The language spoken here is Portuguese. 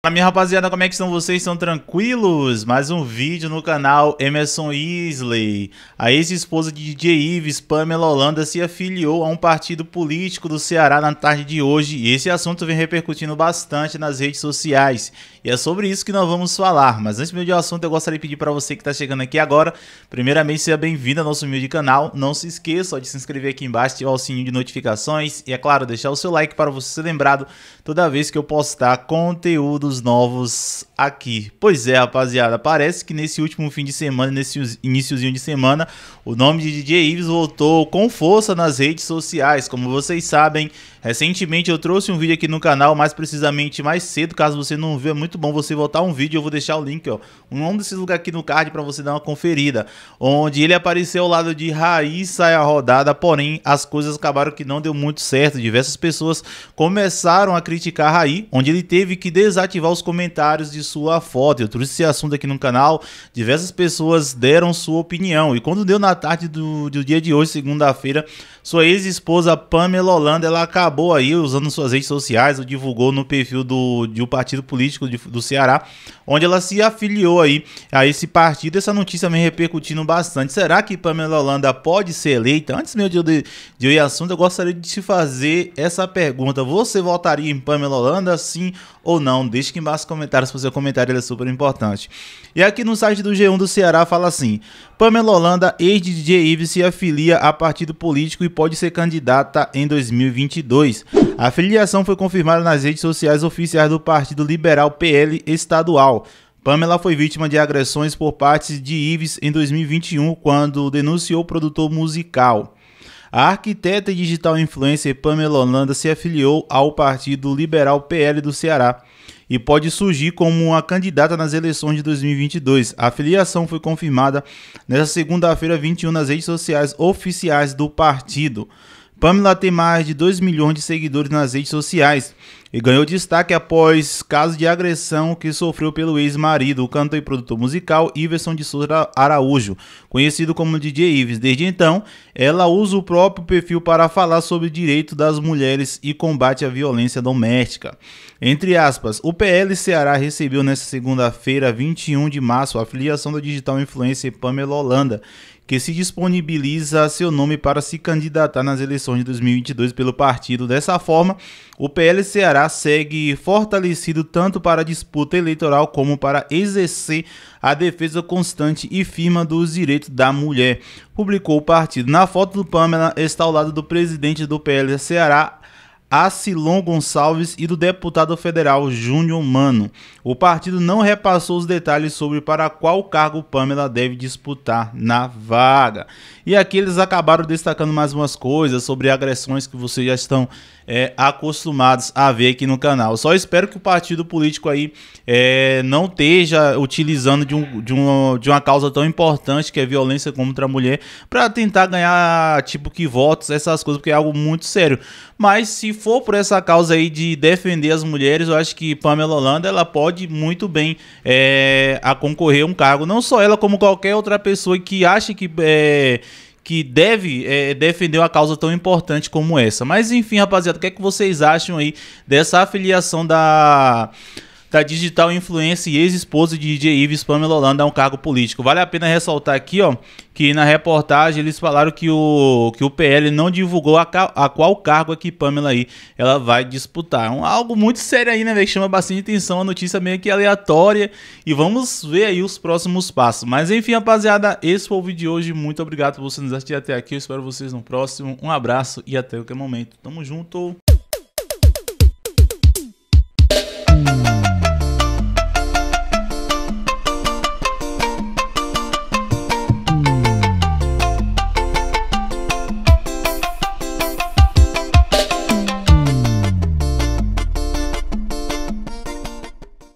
Fala minha rapaziada, como é que estão vocês? Estão tranquilos? Mais um vídeo no canal Emerson Isley. A ex-esposa de DJ Ives, Pamela Holanda, se afiliou a um partido político do Ceará na tarde de hoje e esse assunto vem repercutindo bastante nas redes sociais. E é sobre isso que nós vamos falar, mas antes de o assunto eu gostaria de pedir para você que está chegando aqui agora, primeiramente seja bem-vindo ao nosso humilde canal, não se esqueça de se inscrever aqui embaixo, ativar o sininho de notificações e é claro, deixar o seu like para você ser lembrado toda vez que eu postar conteúdo novos aqui. Pois é, rapaziada, parece que nesse último fim de semana, nesse iníciozinho de semana, o nome de DJ Ives voltou com força nas redes sociais. Como vocês sabem, recentemente eu trouxe um vídeo aqui no canal, mais precisamente mais cedo, caso você não viu, é muito bom você voltar um vídeo, eu vou deixar o link, ó, um desse lugares aqui no card para você dar uma conferida, onde ele apareceu ao lado de Raíssa a rodada, porém as coisas acabaram que não deu muito certo. Diversas pessoas começaram a criticar Raí, onde ele teve que desativar ativar os comentários de sua foto. Eu trouxe esse assunto aqui no canal, diversas pessoas deram sua opinião. E quando deu na tarde do, do dia de hoje, segunda-feira, sua ex-esposa Pamela Holanda, ela acabou aí usando suas redes sociais, divulgou no perfil do, do partido político de, do Ceará, onde ela se afiliou aí a esse partido. Essa notícia me repercutindo bastante. Será que Pamela Holanda pode ser eleita? Antes meu de, de, ir assunto, eu gostaria de te fazer essa pergunta. Você votaria em Pamela Holanda, sim ou não. Deixe aqui embaixo nos comentários, porque o seu comentário é super importante. E aqui no site do G1 do Ceará fala assim: Pamela Holanda, ex-DJ Ives, se afilia a partido político e pode ser candidata em 2022. A filiação foi confirmada nas redes sociais oficiais do Partido Liberal PL Estadual. Pamela foi vítima de agressões por parte de Ives em 2021, quando denunciou o produtor musical. A arquiteta e digital influencer Pamela Holanda se afiliou ao Partido Liberal PL do Ceará e pode surgir como uma candidata nas eleições de 2022. A afiliação foi confirmada nesta segunda-feira 21 nas redes sociais oficiais do partido. Pamela tem mais de 2 milhões de seguidores nas redes sociais e ganhou destaque após caso de agressão que sofreu pelo ex-marido, o cantor e produtor musical Iverson de Souza Araújo, conhecido como DJ Ives. Desde então, ela usa o próprio perfil para falar sobre o direito das mulheres e combate à violência doméstica. Entre aspas, o PL Ceará recebeu nesta segunda-feira, 21 de março, a filiação da digital influencer Pamela Holanda que se disponibiliza seu nome para se candidatar nas eleições de 2022 pelo partido. Dessa forma, o PL Ceará segue fortalecido tanto para a disputa eleitoral como para exercer a defesa constante e firma dos direitos da mulher, publicou o partido. Na foto do Pamela está ao lado do presidente do PL Ceará, Acilon Gonçalves e do deputado federal Júnior Mano. O partido não repassou os detalhes sobre para qual cargo Pamela deve disputar na vaga. E aqui eles acabaram destacando mais umas coisas sobre agressões que vocês já estão é, acostumados a ver aqui no canal. Só espero que o partido político aí é, não esteja utilizando de, um, de, uma, de uma causa tão importante que é violência contra a mulher para tentar ganhar, tipo, que votos, essas coisas, porque é algo muito sério. Mas se for por essa causa aí de defender as mulheres, eu acho que Pamela Holanda ela pode muito bem é, a concorrer a um cargo. Não só ela, como qualquer outra pessoa que acha que. É, que deve é, defender uma causa tão importante como essa. Mas enfim, rapaziada, o que é que vocês acham aí dessa afiliação da da digital influencer e ex-esposa de DJ Ives, Pamela Holanda, a um cargo político. Vale a pena ressaltar aqui, ó, que na reportagem eles falaram que o, que o PL não divulgou a, a qual cargo é que Pamela aí ela vai disputar. Um, algo muito sério aí, né, velho? Chama bastante atenção, a notícia meio que aleatória. E vamos ver aí os próximos passos. Mas enfim, rapaziada, esse foi o vídeo de hoje. Muito obrigado por você nos assistir até aqui. Eu espero vocês no próximo. Um abraço e até qualquer momento. Tamo junto.